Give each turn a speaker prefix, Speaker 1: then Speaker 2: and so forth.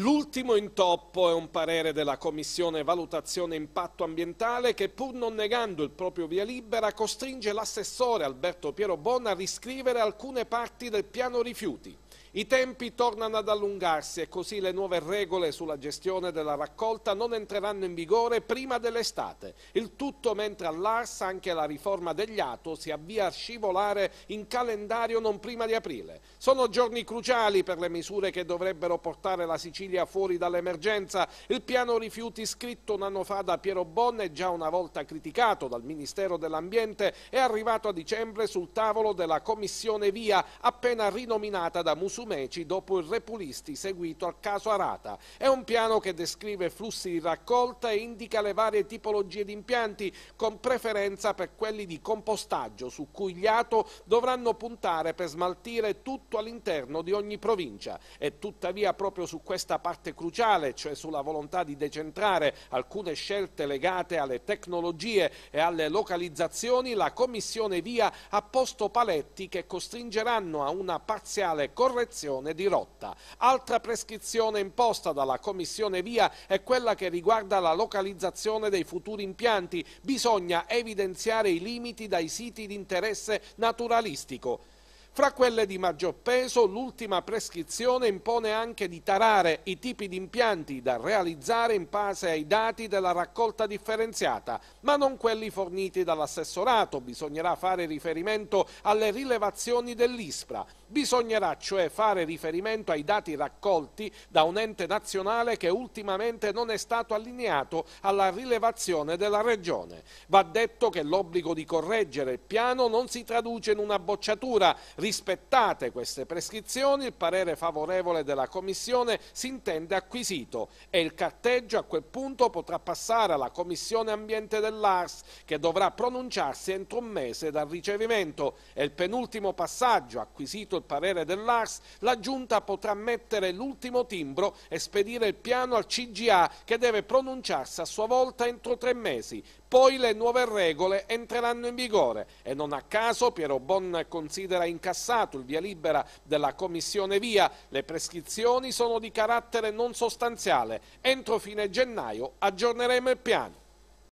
Speaker 1: L'ultimo intoppo è un parere della Commissione Valutazione Impatto Ambientale che pur non negando il proprio via libera costringe l'assessore Alberto Piero Bona a riscrivere alcune parti del piano rifiuti. I tempi tornano ad allungarsi e così le nuove regole sulla gestione della raccolta non entreranno in vigore prima dell'estate. Il tutto mentre all'Arsa anche la riforma degli ATO si avvia a scivolare in calendario non prima di aprile. Sono giorni cruciali per le misure che dovrebbero portare la Sicilia fuori dall'emergenza. Il piano rifiuti scritto un anno fa da Piero Bonne, già una volta criticato dal Ministero dell'Ambiente, è arrivato a dicembre sul tavolo della Commissione Via, appena rinominata da Mussolini Musumeci dopo il Repulisti seguito al caso Arata. È un piano che descrive flussi di raccolta e indica le varie tipologie di impianti con preferenza per quelli di compostaggio su cui gli ATO dovranno puntare per smaltire tutto all'interno di ogni provincia. E tuttavia proprio su questa parte cruciale, cioè sulla volontà di decentrare alcune scelte legate alle tecnologie e alle localizzazioni, la Commissione Via ha posto paletti che costringeranno a una parziale correzione correzione di rotta. Altra prescrizione imposta dalla Commissione Via è quella che riguarda la localizzazione dei futuri impianti. Bisogna evidenziare i limiti dai siti di interesse naturalistico. Fra quelle di maggior peso, l'ultima prescrizione impone anche di tarare i tipi di impianti da realizzare in base ai dati della raccolta differenziata, ma non quelli forniti dall'assessorato. Bisognerà fare riferimento alle rilevazioni dell'ISPRA. Bisognerà cioè fare riferimento ai dati raccolti da un ente nazionale che ultimamente non è stato allineato alla rilevazione della Regione. Va detto che l'obbligo di correggere il piano non si traduce in una bocciatura, Rispettate queste prescrizioni, il parere favorevole della Commissione si intende acquisito e il carteggio a quel punto potrà passare alla Commissione Ambiente dell'ARS che dovrà pronunciarsi entro un mese dal ricevimento e il penultimo passaggio, acquisito il parere dell'ARS, la Giunta potrà mettere l'ultimo timbro e spedire il piano al CGA che deve pronunciarsi a sua volta entro tre mesi. Poi le nuove regole entreranno in vigore e non a caso Piero Bon considera incapace incassato il via libera della Commissione Via, le prescrizioni sono di carattere non sostanziale. Entro fine gennaio aggiorneremo il piano.